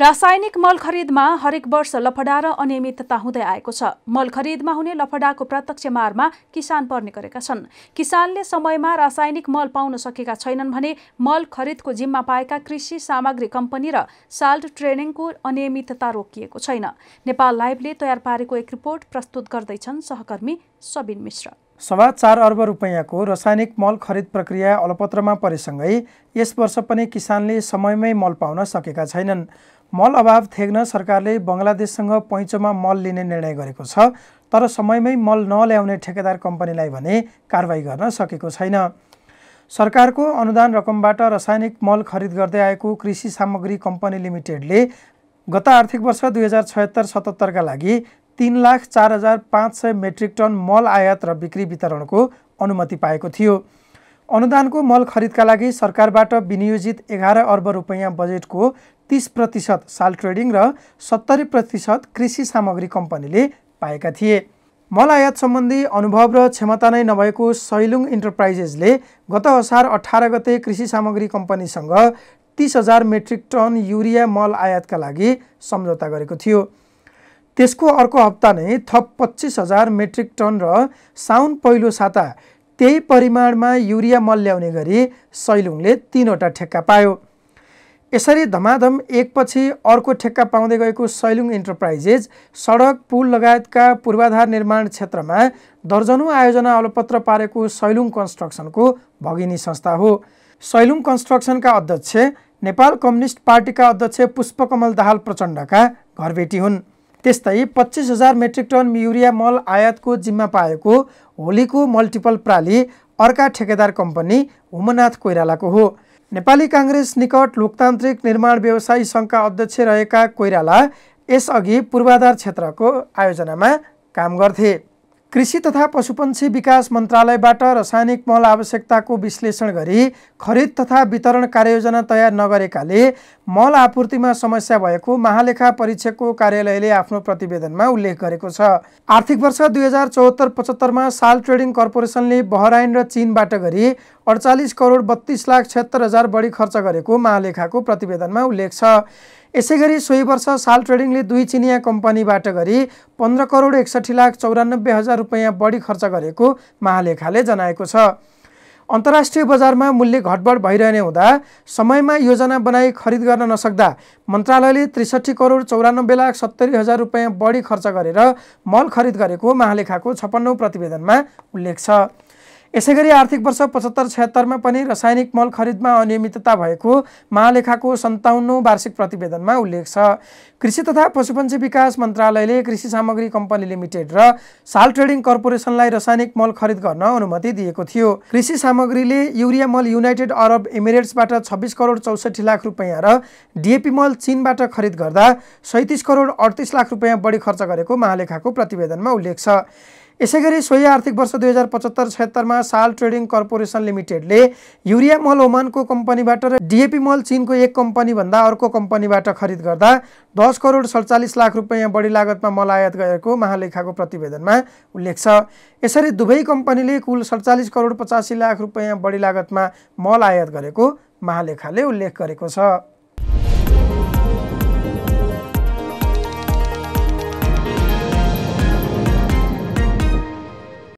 रासायनिक मल खरिदमा हरेक वर्ष लफडा र अनियमितता हुँदै आएको छ मल खरिदमा हुने लफडाको प्रत्यक्ष मारमा किसान पर्ने गरेका छन् किसानले समयमा रासायनिक मल पाउन सकेका छैनन् भने मल खरिदको जिम्मा पाएका कृषि सामग्री कम्पनी र साल्ट ट्रेनिङको अनियमितता रोकिएको छैन नेपाल लाइभले तयार पारेको एक रिपोर्ट प्रस्तुत गर्दैछन् सहकर्मी सबिन मिश्र सवा चार अर्ब रुपियाँको रासायनिक मल खरिद प्रक्रिया अलपत्रमा परेसँगै यस वर्ष पनि किसानले समयमै मल पाउन सकेका छैनन् मल अभाव थेग्न सरकारले बङ्गलादेशसँग पैँचोमा मल लिने निर्णय गरेको छ तर समयमै मल नल्याउने ठेकेदार कम्पनीलाई भने कारवाही गर्न सकेको छैन सरकारको अनुदान रकमबाट रासायनिक मल खरिद गर्दै आएको कृषि सामग्री कम्पनी लिमिटेडले गत आर्थिक वर्ष दुई हजार छयत्तर सतहत्तरका लागि तिन लाख चार हजार पाँच सय मेट्रिक टन मल आयात र बिक्री वितरणको अनुमति पाएको थियो अनुदानको मल खरिदका लागि सरकारबाट विनियोजित एघार अर्ब रुपियाँ बजेटको तिस प्रतिशत साल ट्रेडिङ र सत्तरी प्रतिशत कृषि सामग्री कम्पनीले पाएका थिए मल आयात सम्बन्धी अनुभव र क्षमता नै नभएको सैलुङ इन्टरप्राइजेसले गत असार अठार गते कृषि सामग्री कम्पनीसँग तिस हजार मेट्रिक टन युरिया मल आयातका लागि सम्झौता गरेको थियो त्यसको अर्को हप्ता नै थप पच्चिस हजार मेट्रिक टन र साउन पहिलो साता त्यही परिमाणमा युरिया मल ल्याउने गरी सैलुङले तिनवटा ठेक्का पायो यसरी धमाधम एकपछि अर्को ठेक्का पाउँदै गएको सैलुङ इन्टरप्राइजेज सडक पुल लगायतका पूर्वाधार निर्माण क्षेत्रमा दर्जनौँ आयोजना अलपत्र पारेको सैलुङ कन्स्ट्रक्सनको भगिनी संस्था हो सैलुङ कन्स्ट्रक्सनका अध्यक्ष नेपाल कम्युनिस्ट पार्टीका अध्यक्ष पुष्पकमल दाहाल प्रचण्डका घरबेटी हुन् त्यस्तै पच्चिस हजार मेट्रिक टन युरिया मल आयातको जिम्मा पाएको होलीको मल्टिपल प्राली अर्का ठेकेदार कम्पनी हुमनाथ कोइरालाको हो नेपाली काङ्ग्रेस निकट लोकतान्त्रिक निर्माण व्यवसायी सङ्घका अध्यक्ष रहेका कोइराला यसअघि पूर्वाधार क्षेत्रको आयोजनामा काम गर्थे कृषि तथा पशुपन्छी विकास मन्त्रालयबाट रासायनिक मल आवश्यकताको विश्लेषण गरी खरिद तथा वितरण कार्ययोजना तयार नगरेकाले मल आपूर्तिमा समस्या भएको महालेखा परीक्षकको कार्यालयले आफ्नो प्रतिवेदनमा उल्लेख गरेको छ आर्थिक वर्ष दुई हजार चौहत्तर पचहत्तरमा साल ट्रेडिङ कर्पोरेसनले बहराइन र चिनबाट गरी अडचालिस करोड बत्तिस लाख छत्तर हजार बढी खर्च गरेको महालेखाको प्रतिवेदनमा उल्लेख छ यसै गरी सोही वर्ष साल ट्रेडिङले दुई चिनिया कम्पनीबाट गरी पन्ध्र करोड एकसठी लाख चौरानब्बे हजार रुपियाँ बढी खर्च गरेको महालेखाले जनाएको छ अन्तर्राष्ट्रिय बजारमा मूल्य घटबड भइरहने हुँदा समयमा योजना बनाई खरिद गर्न नसक्दा मन्त्रालयले त्रिसठी करोड चौरानब्बे लाख सत्तरी हजार रुपियाँ बढी खर्च गरेर मल खरिद गरेको महालेखाको छप्पन्नौ प्रतिवेदनमा उल्लेख छ यसै गरी आर्थिक वर्ष पचहत्तर छत्तरमा पनि रासायनिक मल खरिदमा अनियमितता भएको महालेखाको सन्ताउन्नौ वार्षिक प्रतिवेदनमा उल्लेख छ कृषि तथा पशुपन्छी विकास मन्त्रालयले कृषि सामग्री कम्पनी लिमिटेड र साल ट्रेडिङ कर्पोरेसनलाई रासायनिक मल खरिद गर्न अनुमति दिएको थियो कृषि सामग्रीले युरिया मल युनाइटेड अरब इमिरेट्सबाट छब्बिस करोड चौसठी लाख रुपियाँ र डिएपी मल चिनबाट खरिद गर्दा सैतिस करोड अडतिस लाख रुपियाँ बढी खर्च गरेको महालेखाको प्रतिवेदनमा उल्लेख छ यसै गरी सोही आर्थिक वर्ष दुई हजार पचहत्तर छत्तरमा साल ट्रेडिङ कर्पोरेसन लिमिटेडले युरिया मल ओमानको कम्पनीबाट र डिएपी मल चिनको एक कम्पनीभन्दा अर्को कम्पनीबाट खरिद गर्दा दस करोड सडचालिस लाख रुपियाँ बढी लागतमा मल आयात गरेको महालेखाको प्रतिवेदनमा उल्लेख छ यसरी दुवै कम्पनीले कुल सडचालिस करोड पचासी लाख रुपियाँ बढी लागतमा मल आयात गरेको महालेखाले उल्लेख गरेको छ